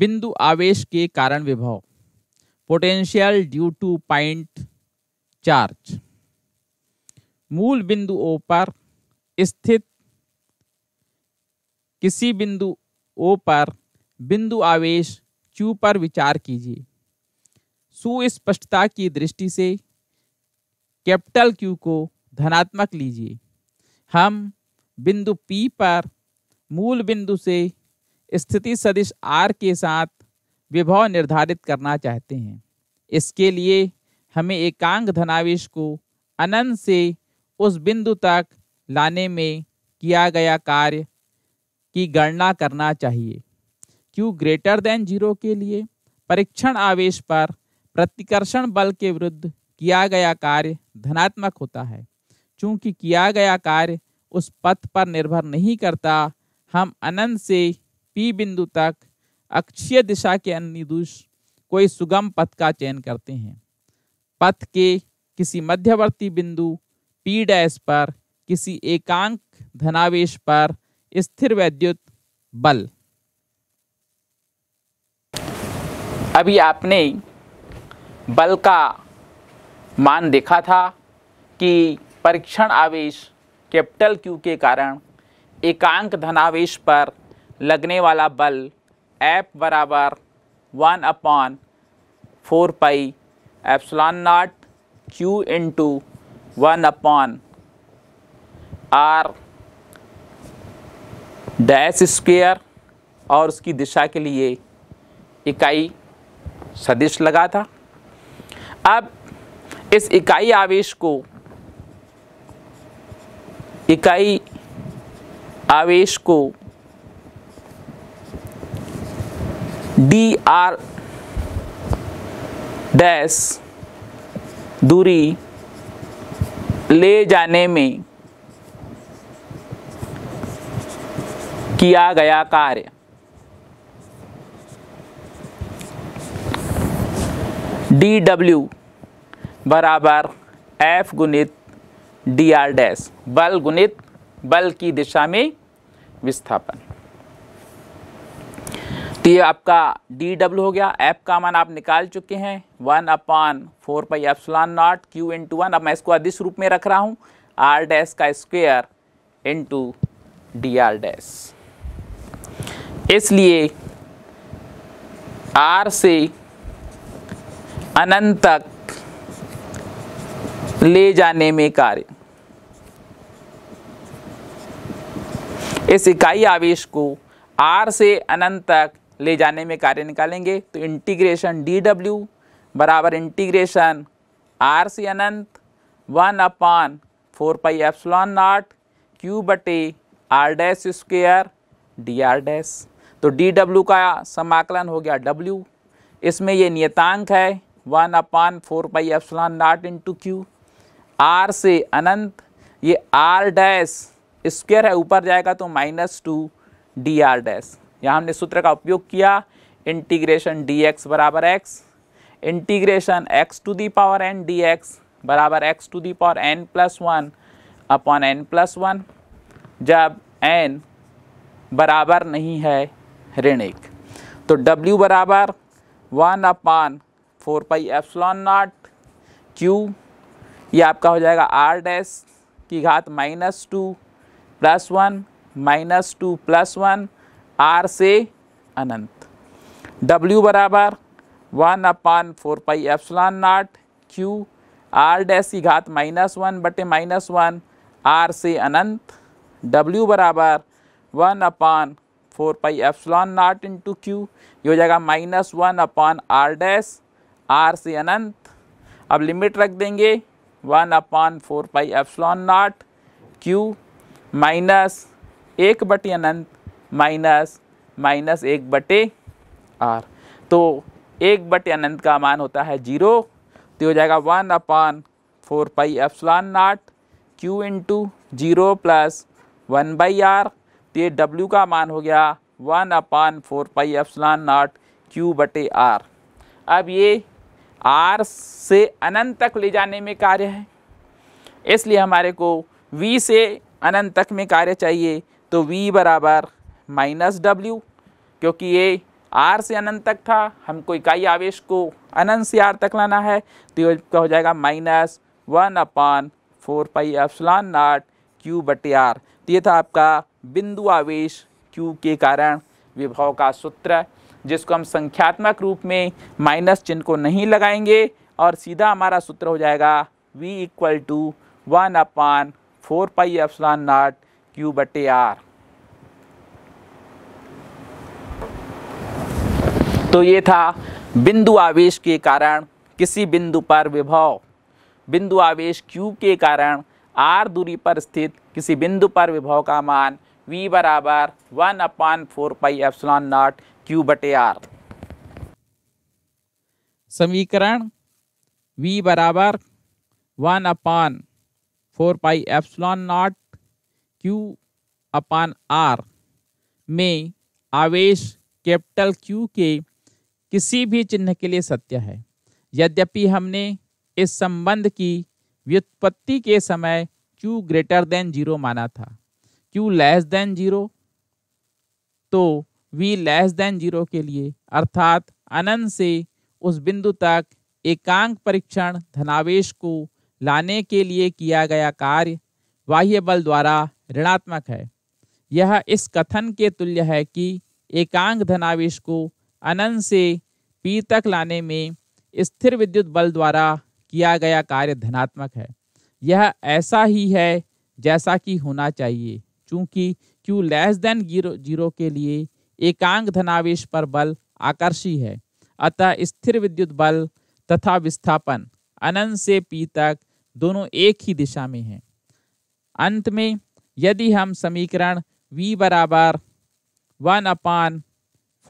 बिंदु आवेश के कारण विभव potential due to point charge मूल बिंदु ओ पर स्थित किसी बिंदु ओ पर बिंदु आवेश क्यू पर विचार कीजिए सुस्पष्टता की दृष्टि से कैपिटल क्यू को धनात्मक लीजिए हम बिंदु पी पर मूल बिंदु से स्थिति सदिश आर के साथ विभव निर्धारित करना चाहते हैं इसके लिए हमें एकांक धनावेश को अनंत से उस बिंदु तक लाने में किया गया कार्य की गणना करना चाहिए क्यू ग्रेटर देन जीरो के लिए परीक्षण आवेश पर प्रतिकर्षण बल के विरुद्ध किया गया कार्य धनात्मक होता है चूंकि किया गया कार्य उस पथ पर निर्भर नहीं करता हम अनंत से पी बिंदु तक अक्षीय दिशा के दुष कोई सुगम पथ का चयन करते हैं पथ के किसी मध्यवर्ती बिंदु पी डैश पर किसी एकांक धनावेश पर स्थिर वैद्युत बल अभी आपने बल का मान देखा था कि परीक्षण आवेश कैपिटल क्यू के कारण एकांक धनावेश पर लगने वाला बल एप बराबर one upon four pi epsilon naught Q into one upon R dash square और उसकी दिशा के लिए इकाई सदिश लगा था अब इस इकाई आवेश को इकाई आवेश को डी आर डैश दूरी ले जाने में किया गया कार्य डी डब्ल्यू बराबर एफ गुणित डी आर डैश बल गुणित बल की दिशा में विस्थापन तो ये आपका डी डब्ल्यू हो गया एफ का मान आप निकाल चुके हैं one upon four pi epsilon naught Q into one अब मैं इसको अधिस रूप में रख रहा हूँ आर डैश का square into D R dash इसलिए आर से अनंत तक ले जाने में कार्य इस इकाई आवेश को आर से अनंत तक ले जाने में कार्य निकालेंगे तो इंटीग्रेशन डी डब्ल्यू बराबर इंटीग्रेशन आर सी अनंत one upon four pi epsilon naught Q बटे R dash square D R dash तो डी डब्ल्यू का समाकलन हो गया डब्ल्यू इसमें ये नियतांक है one upon four pi epsilon naught into Q R से अनंत ये आर डैश स्क्वेयर है ऊपर जाएगा तो minus two D R dash यहाँ हमने सूत्र का उपयोग किया इंटीग्रेशन डी एक्स बराबर X integration X to the power N D X बराबर X to the power N plus one upon N plus one जब एन बराबर नहीं है ऋण एक तो डब्ल्यू बराबर one upon four pi epsilon naught Q ये आपका हो जाएगा आर डैस की घात minus two plus one minus two plus one R से अनंत डब्ल्यू बराबर one upon four pi epsilon naught Q R dash की घात माइनस वन बटे माइनस वन आर से अनंत डब्ल्यू बराबर one upon four pi epsilon naught into Q ये हो जाएगा minus one upon R dash R से अनंत अब लिमिट रख देंगे one upon four pi epsilon naught Q minus एक बटे अनंत माइनस माइनस एक बटे आर तो एक बटे अनंत का मान होता है जीरो तो हो जाएगा one upon four pi epsilon naught Q into zero plus one by R तो ये डब्ल्यू का मान हो गया one upon four pi epsilon naught Q बटे आर अब ये आर से अनंत तक ले जाने में कार्य है इसलिए हमारे को वी से अनंत तक में कार्य चाहिए तो वी बराबर माइनस डब्ल्यू क्योंकि ये आर से अनंत तक था हमको इकाई आवेश को अनंत से आर तक लाना है तो ये क्या हो जाएगा minus one upon four pi epsilon naught Q बटे आर तो ये था आपका बिंदु आवेश क्यू के कारण विभव का सूत्र जिसको हम संख्यात्मक रूप में माइनस चिन्ह को नहीं लगाएंगे और सीधा हमारा सूत्र हो जाएगा v equal to one upon four pi epsilon naught Q बटे आर तो ये था बिंदु आवेश के कारण किसी बिंदु पर विभव बिंदु आवेश क्यू के कारण आर दूरी पर स्थित किसी बिंदु पर विभव का मान v बराबर one upon four pi epsilon naught Q बटे आर समीकरण v बराबर one upon four pi epsilon naught Q upon R में आवेश कैपिटल क्यू के किसी भी चिन्ह के लिए सत्य है यद्यपि हमने इस संबंध की व्युत्पत्ति के समय क्यू ग्रेटर देन जीरो माना था क्यू लेस देन जीरो तो वी लेस देन जीरो के लिए अर्थात अनंत से उस बिंदु तक एकांक परीक्षण धनावेश को लाने के लिए किया गया कार्य बाह्य बल द्वारा ऋणात्मक है यह इस कथन के तुल्य है कि एकांक धनावेश को अनंत से पी तक लाने में स्थिर विद्युत बल द्वारा किया गया कार्य धनात्मक है यह ऐसा ही है जैसा कि होना चाहिए क्योंकि क्यू लेस देन जीरो के लिए एकांक धनावेश पर बल आकर्षी है अतः स्थिर विद्युत बल तथा विस्थापन अनंत से पी तक दोनों एक ही दिशा में हैं अंत में यदि हम समीकरण v बराबर one upon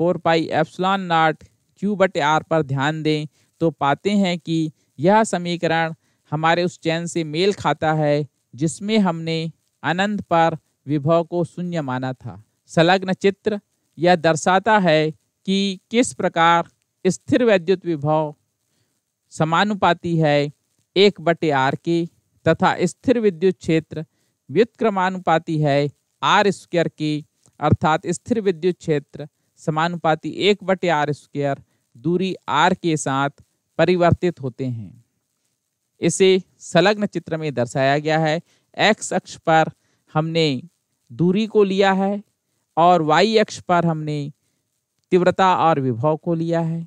four pi epsilon naught Q बट आर पर ध्यान दें तो पाते हैं कि यह समीकरण हमारे उस चैन से मेल खाता है जिसमें हमने अनंत पर विभव को शून्य माना था संलग्न चित्र यह दर्शाता है कि किस प्रकार स्थिर वैद्युत विभव समानुपाती है एक बटे आर के तथा स्थिर विद्युत क्षेत्र व्युत्क्रमानुपाती है आर स्क्वायर के अर्थात स्थिर विद्युत क्षेत्र समानुपाती एक बटे आर स्क्वेयर दूरी आर के साथ परिवर्तित होते हैं इसे संलग्न चित्र में दर्शाया गया है एक्स अक्ष पर हमने दूरी को लिया है और वाई अक्ष पर हमने तीव्रता और विभव को लिया है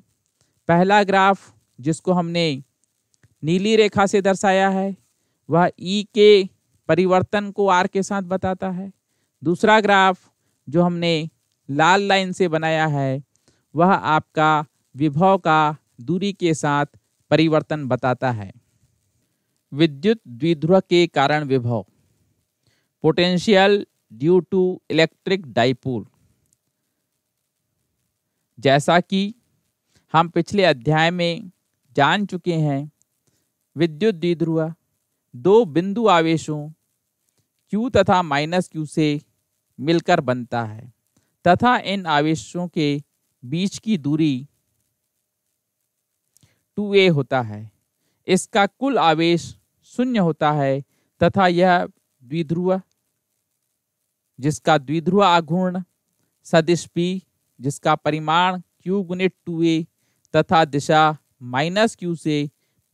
पहला ग्राफ जिसको हमने नीली रेखा से दर्शाया है वह ई e के परिवर्तन को आर के साथ बताता है दूसरा ग्राफ जो हमने लाल लाइन से बनाया है वह आपका विभव का दूरी के साथ परिवर्तन बताता है विद्युत द्विध्रुव के कारण विभव potential due to electric dipole जैसा कि हम पिछले अध्याय में जान चुके हैं विद्युत द्विध्रुव दो बिंदु आवेशों Q तथा माइनस क्यू से मिलकर बनता है तथा इन आवेशों के बीच की दूरी 2a होता है इसका कुल आवेश शून्य होता है तथा यह द्विध्रुव जिसका द्विध्रुव आघूर्ण सदिश p जिसका परिमाण q गुणित टू ए तथा दिशा माइनस क्यू से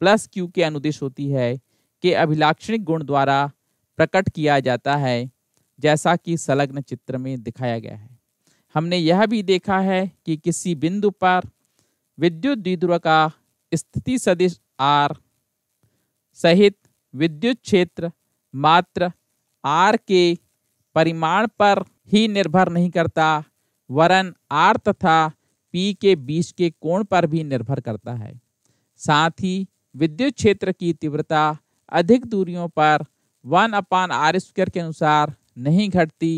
प्लस क्यू के अनुदेश होती है के अभिलाक्षणिक गुण द्वारा प्रकट किया जाता है जैसा कि संलग्न चित्र में दिखाया गया है हमने यह भी देखा है कि किसी बिंदु पर विद्युत द्विध्रुव का स्थिति सदिश आर सहित विद्युत क्षेत्र मात्र आर के परिमाण पर ही निर्भर नहीं करता वरन आर तथा पी के बीच के कोण पर भी निर्भर करता है साथ ही विद्युत क्षेत्र की तीव्रता अधिक दूरियों पर वन अपान आर स्क्वायर के अनुसार नहीं घटती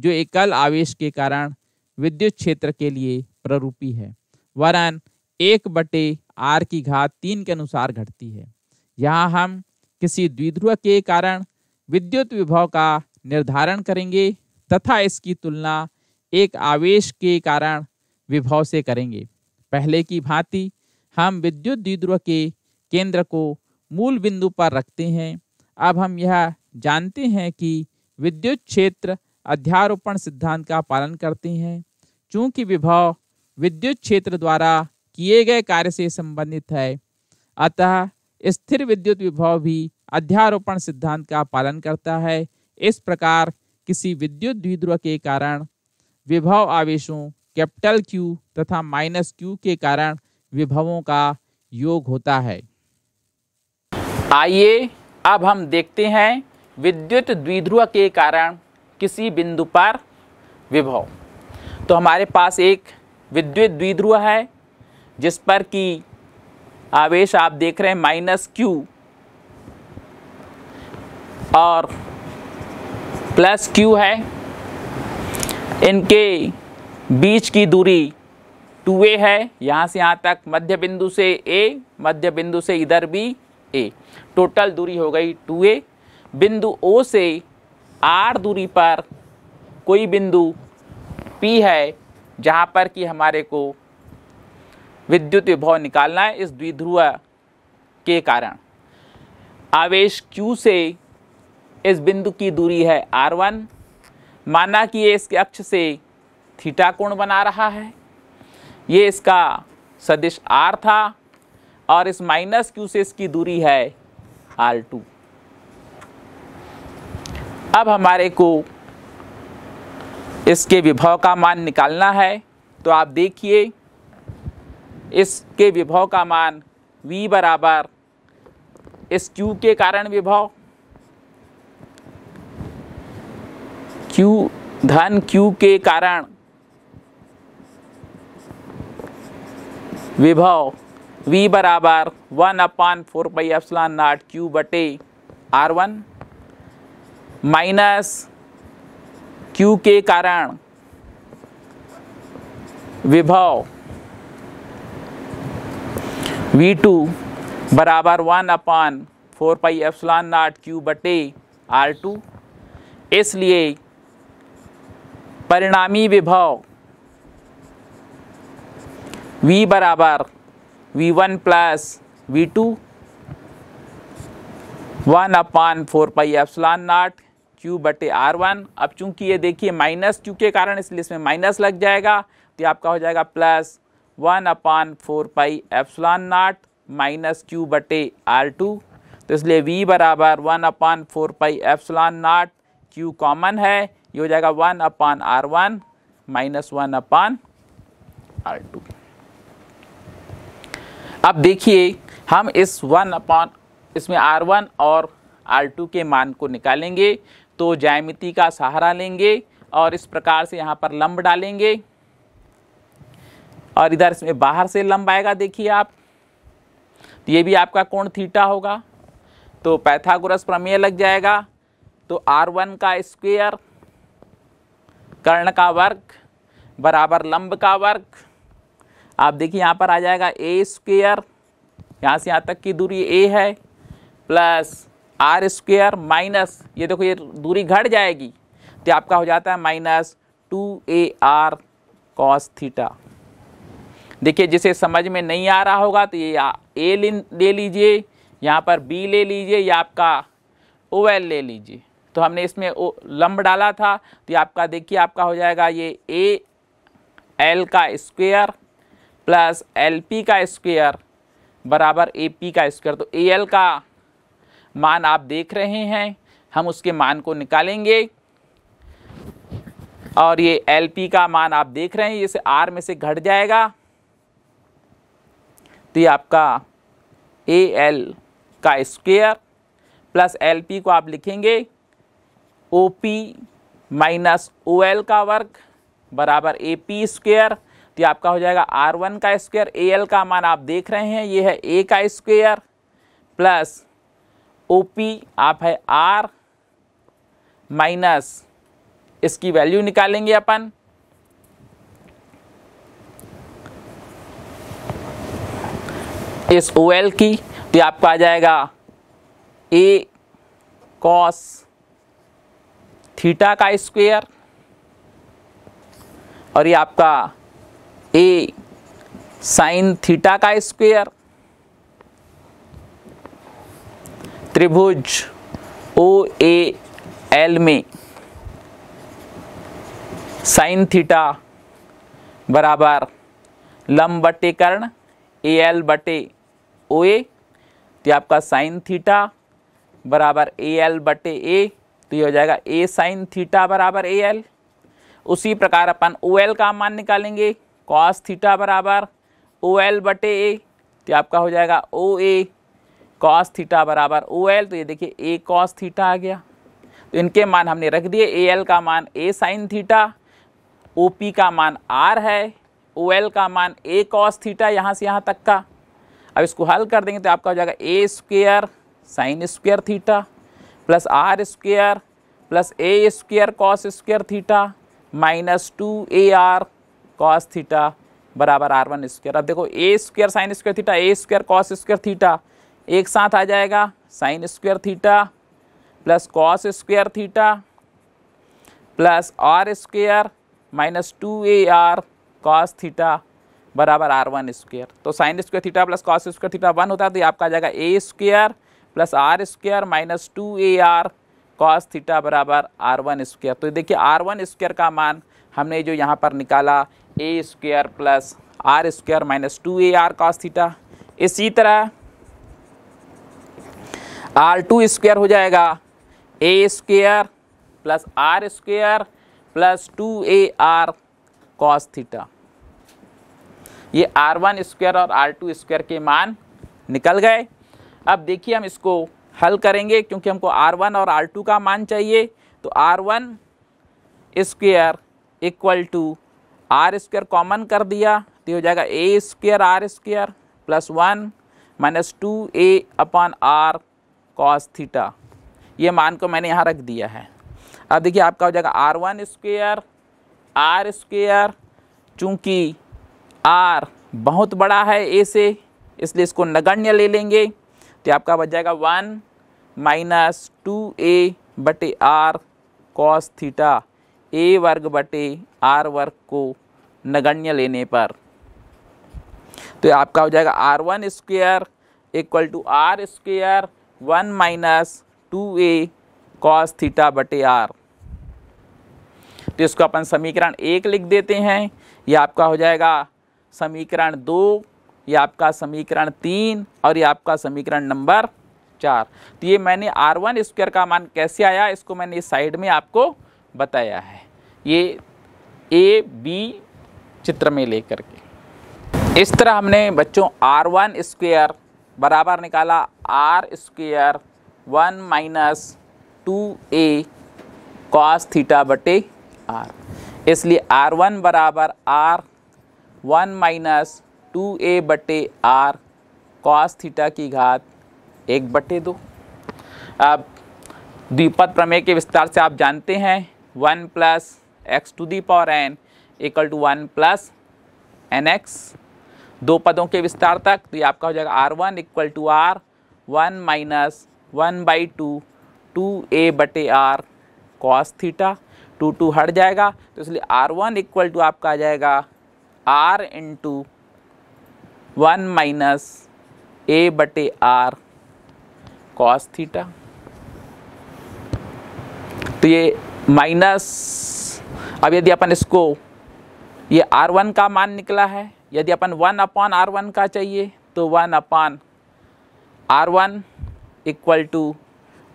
जो एकल आवेश के कारण विद्युत क्षेत्र के लिए प्ररूपी है वरन एक बटे आर की घात तीन के अनुसार घटती है यहाँ हम किसी द्विध्रुव के कारण विद्युत विभव का निर्धारण करेंगे तथा इसकी तुलना एक आवेश के कारण विभव से करेंगे पहले की भांति हम विद्युत द्विध्रुव के केंद्र को मूल बिंदु पर रखते हैं अब हम यह जानते हैं कि विद्युत क्षेत्र अध्यारोपण सिद्धांत का पालन करते हैं चूंकि विभव विद्युत क्षेत्र द्वारा किए गए कार्य से संबंधित है अतः स्थिर विद्युत विभव भी अध्यारोपण सिद्धांत का पालन करता है इस प्रकार किसी विद्युत द्विध्रुव के कारण विभव आवेशों कैपिटल क्यू तथा माइनस क्यू के कारण विभवों का योग होता है आइए अब हम देखते हैं विद्युत द्विध्रुव के कारण किसी बिंदु पर विभव तो हमारे पास एक विद्युत द्विध्रुव है जिस पर कि आवेश आप देख रहे हैं माइनस क्यू और प्लस क्यू है इनके बीच की दूरी टू ए है यहाँ से यहाँ तक मध्य बिंदु से ए मध्य बिंदु से इधर भी ए टोटल दूरी हो गई टू ए बिंदु ओ से आर दूरी पर कोई बिंदु पी है जहाँ पर कि हमारे को विद्युत विभव निकालना है इस द्विध्रुव के कारण आवेश Q से इस बिंदु की दूरी है R1 माना कि ये इसके अक्ष से थीटा कोण बना रहा है ये इसका सदिश R था और इस माइनस Q से इसकी दूरी है R2 अब हमारे को इसके विभव का मान निकालना है तो आप देखिए इसके विभव का मान v बराबर इस q के कारण विभव q धन q के कारण विभव v बराबर one upon four pi epsilon naught Q बटे आर वन माइनस क्यू के कारण विभव V2 बराबर one upon four pi epsilon naught Q बटे आर टू इसलिए परिणामी विभव V बराबर V1 one plus V two one upon four pi epsilon naught Q बटे आर वन अब चूंकि ये देखिए माइनस क्यू के कारण इसलिए इसमें माइनस लग जाएगा तो आपका हो जाएगा plus one upon four pi epsilon naught minus Q बटे आर टू तो इसलिए v बराबर one upon four pi epsilon naught Q common है ये हो जाएगा one upon R one minus one upon R two अब देखिए हम इस वन अपान इसमें आर वन और आर टू के मान को निकालेंगे तो जयमिति का सहारा लेंगे और इस प्रकार से यहाँ पर लंब डालेंगे और इधर इसमें बाहर से लंब आएगा देखिए आप तो ये भी आपका कोण थीटा होगा तो पैथागोरस प्रमेय लग जाएगा तो आर वन का स्क्वेयर कर्ण का वर्ग बराबर लंब का वर्ग आप देखिए यहाँ पर आ जाएगा ए स्क्वेयर यहाँ से यहाँ तक की दूरी ए है प्लस आर स्क्वेयर माइनस ये देखो ये दूरी घट जाएगी तो आपका हो जाता है minus two A R cos theta देखिए जिसे समझ में नहीं आ रहा होगा तो ये ए ले लीजिए यहाँ पर बी ले लीजिए या आपका ओ एल ले लीजिए तो हमने इसमें ओ लम्ब डाला था तो आपका देखिए आपका हो जाएगा ये ए एल का स्क्वेयर प्लस एल पी का स्क्वेयर बराबर ए पी का स्क्वेयर तो ए एल का मान आप देख रहे हैं हम उसके मान को निकालेंगे और ये एल पी का मान आप देख रहे हैं इसे आर में से घट जाएगा तो ये आपका ए एल का स्क्वेयर प्लस एल पी को आप लिखेंगे O P minus O L का वर्ग बराबर ए पी स्क्वेयर तो ये आपका हो जाएगा आर वन का स्क्वेयर ए एल का मान आप देख रहे हैं ये है ए का स्क्वेयर प्लस ओ पी आप है आर माइनस इसकी वैल्यू निकालेंगे अपन इस ओ एल की तो आपका आ जाएगा ए कॉस थीटा का स्क्वेयर और ये आपका ए साइन थीटा का स्क्वेयर त्रिभुज ओ ए एल में साइन थीटा बराबर लम बटे कर्ण ए एल बटे ओ ए तो आपका साइन थीटा बराबर ए एल बटे ए तो ये हो जाएगा ए साइन थीटा बराबर ए एल उसी प्रकार अपन ओ एल का मान निकालेंगे कॉस थीटा बराबर ओ एल बटे ए तो आपका हो जाएगा ओ ए कॉस थीटा बराबर ओ एल तो ये देखिए ए कॉस थीटा आ गया तो इनके मान हमने रख दिए ए एल का मान A sine theta O P का मान आर है ओ एल का मान ए कॉस थीटा यहाँ से यहाँ तक का अब इसको हल कर देंगे तो आपका हो जाएगा A square sine square theta plus R square plus A square cos square theta minus two A R cos theta बराबर आर वन स्क्वेयर अब देखो A square sine square theta A square cos square theta एक साथ आ जाएगा sine square theta plus cos square theta plus R square minus two A R cos theta बराबर R one square तो sine square theta plus cos square theta one होता है तो ये आपका आ जाएगा A square plus R square minus two A R cos theta बराबर आर वन स्क्वेयर तो देखिए आर वन स्क्वेयर का मान हमने जो यहाँ पर निकाला A square plus R square minus two A R cos theta इसी तरह आर टू स्क्वेयर हो जाएगा A square plus R square plus two A R cos theta ये आर वन स्क्वेयर और आर टू स्क्वेयर के मान निकल गए अब देखिए हम इसको हल करेंगे क्योंकि हमको आर वन और आर टू का मान चाहिए तो R one square equal to R square common कर दिया तो हो जाएगा A square R square plus one minus two A upon R cos theta ये मान को मैंने यहाँ रख दिया है अब देखिए आपका हो जाएगा R one square R square चूँकि आर बहुत बड़ा है ए से इसलिए इसको नगण्य ले लेंगे तो आपका बच जाएगा वन माइनस टू ए बटे आर कॉस थीटा ए वर्ग बटे आर वर्ग को नगण्य लेने पर तो आपका हो जाएगा R one square equal to R square one minus two A cos theta बटे आर तो इसको अपन समीकरण एक लिख देते हैं यह आपका हो जाएगा समीकरण दो ये आपका समीकरण तीन और ये आपका समीकरण नंबर चार तो ये मैंने आर वन स्क्वेयर का मान कैसे आया इसको मैंने इस साइड में आपको बताया है ये ए बी चित्र में लेकर के इस तरह हमने बच्चों आर वन स्क्वेयर बराबर निकाला R square one minus two A cos theta बटे आर इसलिए आर वन बराबर R one minus two A बटे आर कॉस थीटा की घात एक बटे दो अब द्विपद प्रमेय के विस्तार से आप जानते हैं one plus X to the power N equal to one plus N X दो पदों के विस्तार तक तो ये आपका हो जाएगा R one equal to R one minus one by two two A बटे R cos theta two two हट जाएगा तो इसलिए आर वन इक्वल टू आपका आ जाएगा R into one minus A बटे आर कॉस थीटा तो ये माइनस अब यदि अपन इसको ये आर वन का मान निकला है यदि अपन वन अपॉन आर वन का चाहिए तो one upon R one equal to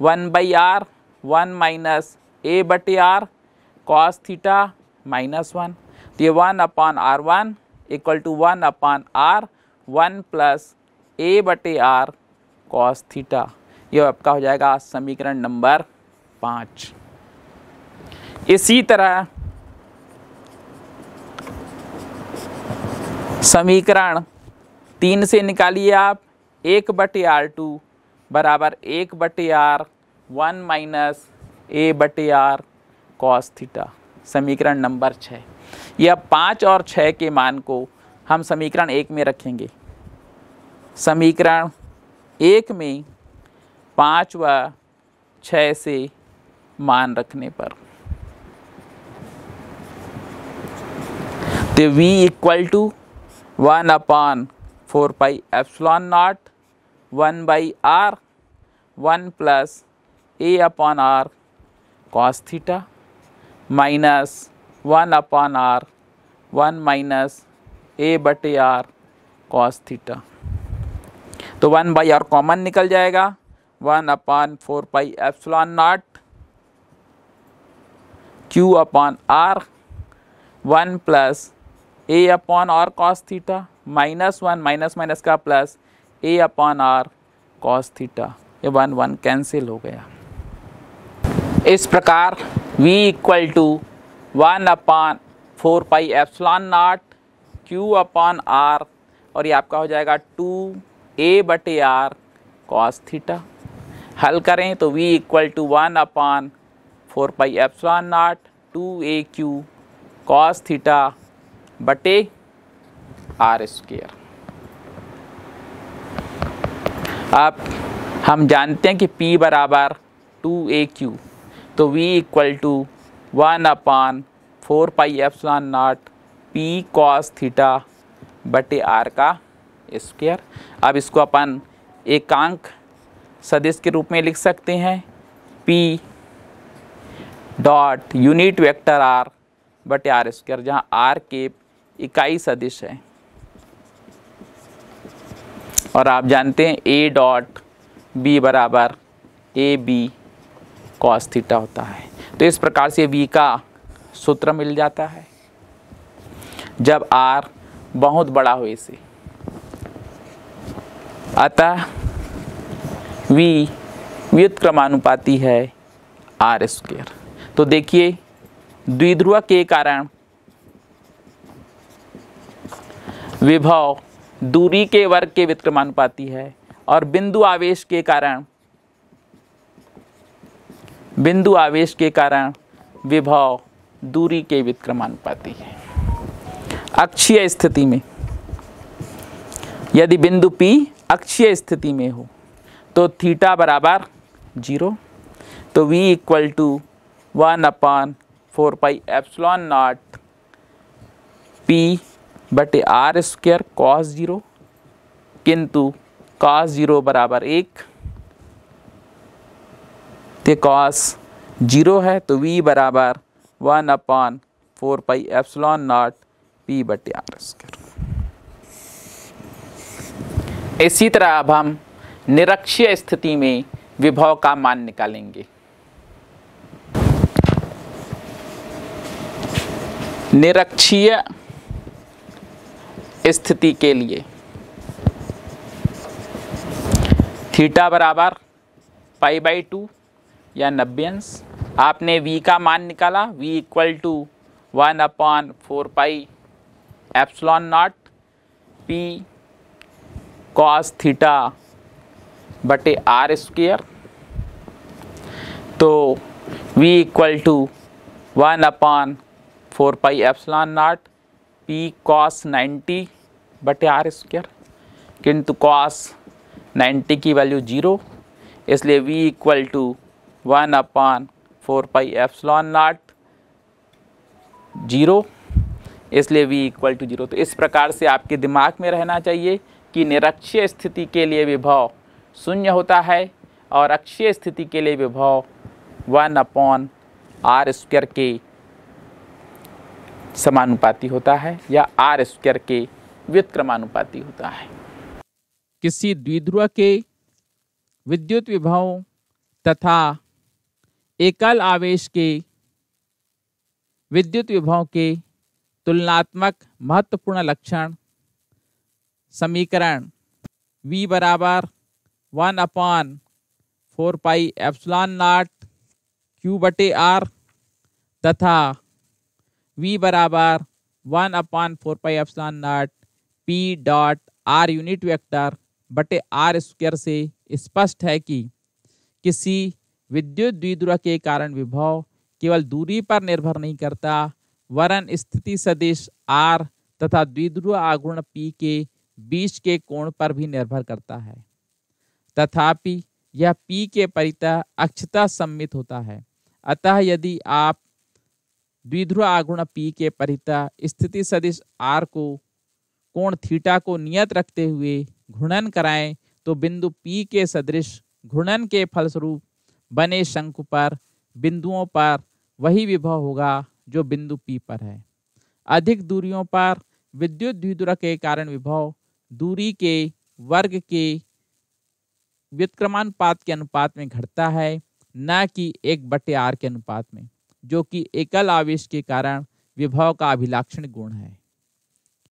one by R one minus A बटे R cos theta minus one तो ये one upon R one equal to one upon R one plus A बटे R cos theta ये आपका हो जाएगा समीकरण number पाँच इसी तरह समीकरण तीन से निकालिए आप एक बटे आर टू बराबर एक बटे आर वन माइनस ए बटे आर कॉस थीटा समीकरण नंबर छः यह पाँच और छः के मान को हम समीकरण एक में रखेंगे समीकरण एक में पाँच व छः से मान रखने पर तो v equal to one upon four pi epsilon naught one by R one plus A upon R cos theta minus one upon R one minus A बटे आर कॉस थीटा तो वन बाई आर कॉमन निकल जाएगा one upon four pi epsilon naught Q upon R one plus A upon R cos theta minus one minus minus का plus A upon R cos theta ये one one cancel हो गया इस प्रकार v equal to one upon four pi epsilon naught Q upon R और ये आपका हो जाएगा टू ए बटे आर कॉस थीटा हल करें तो v equal to one upon four pi epsilon naught two A Q cos theta बटे आर स्क्वेयर अब हम जानते हैं कि P बराबर टू ए क्यू तो V equal to one upon four pi epsilon naught P cos theta बटे R का स्क्वेयर अब इसको अपन एकांक सदिश के रूप में लिख सकते हैं P dot unit vector R बटे आर स्क्वेयर जहाँ आर के इकाई सदिश है और आप जानते हैं ए डॉट बी बराबर ए बी कॉस थीटा होता है तो इस प्रकार से वी का सूत्र मिल जाता है जब आर बहुत बड़ा हो इसे अतः वी व्युत क्रमानुपाती है आर स्क्वेयर तो देखिए द्विध्रुव के कारण विभव दूरी के वर्ग के विक्रमानुपाती है और बिंदु आवेश के कारण बिंदु आवेश के कारण विभव दूरी के विक्रमानुपाती है अक्षीय स्थिति में यदि बिंदु P अक्षीय स्थिति में हो तो थीटा बराबर जीरो तो V equal to one upon four pi epsilon naught P बटे आर स्क्वेयर कॉस जीरो किंतु कॉस जीरो बराबर एक तो कॉस जीरो है तो वी बराबर one upon four pi epsilon naught P बटे आर स्क्र इसी तरह अब हम निरक्षीय स्थिति में विभव का मान निकालेंगे निरक्षीय स्थिति के लिए थीटा बराबर पाई बाई टू या नब्बे अंश आपने v का मान निकाला v equal to one upon four pi epsilon naught p cos theta बटे आर स्क्वेयर तो v equal to one upon four pi epsilon naught P cos ninety बटे आर स्क्वेयर किंतु कॉस 90 की वैल्यू जीरो इसलिए v equal to one upon four pi epsilon naught zero इसलिए v equal to zero तो इस प्रकार से आपके दिमाग में रहना चाहिए कि निरक्षीय स्थिति के लिए विभव शून्य होता है और अक्षीय स्थिति के लिए विभव वन अपॉन आर स्क्वेयर के समानुपाती होता है या आर स्क्वेयर के व्युतक्रमानुपाती होता है किसी द्विध्रुव के विद्युत विभवों तथा एकल आवेश के विद्युत विभव के तुलनात्मक महत्वपूर्ण लक्षण समीकरण v बराबर one upon four pi epsilon naught Q बटे आर तथा v बराबर one upon four pi epsilon naught P dot R unit vector बटे आर स्क्वायर से स्पष्ट है कि किसी विद्युत द्विध्रुव के कारण विभव केवल दूरी पर निर्भर नहीं करता वरन स्थिति सदिश आर तथा द्विध्रुव आगुण पी के बीच के कोण पर भी निर्भर करता है तथापि यह पी के परितः अक्षता सम्मित होता है अतः यदि आप द्विध्रुव आगुण पी के परितः स्थिति सदिश आर को कोण थीटा को नियत रखते हुए घूर्णन कराएं तो बिंदु पी के सदृश घूर्णन के फलस्वरूप बने शंकु पर बिंदुओं पर वही विभव होगा जो बिंदु पी पर है अधिक दूरियों पर विद्युत द्विध्रुव के कारण विभव दूरी के वर्ग के व्युत्क्रमानुपात के अनुपात में घटता है न कि एक बटे आर के अनुपात में जो कि एकल आवेश के कारण विभव का अभिलाक्षण गुण है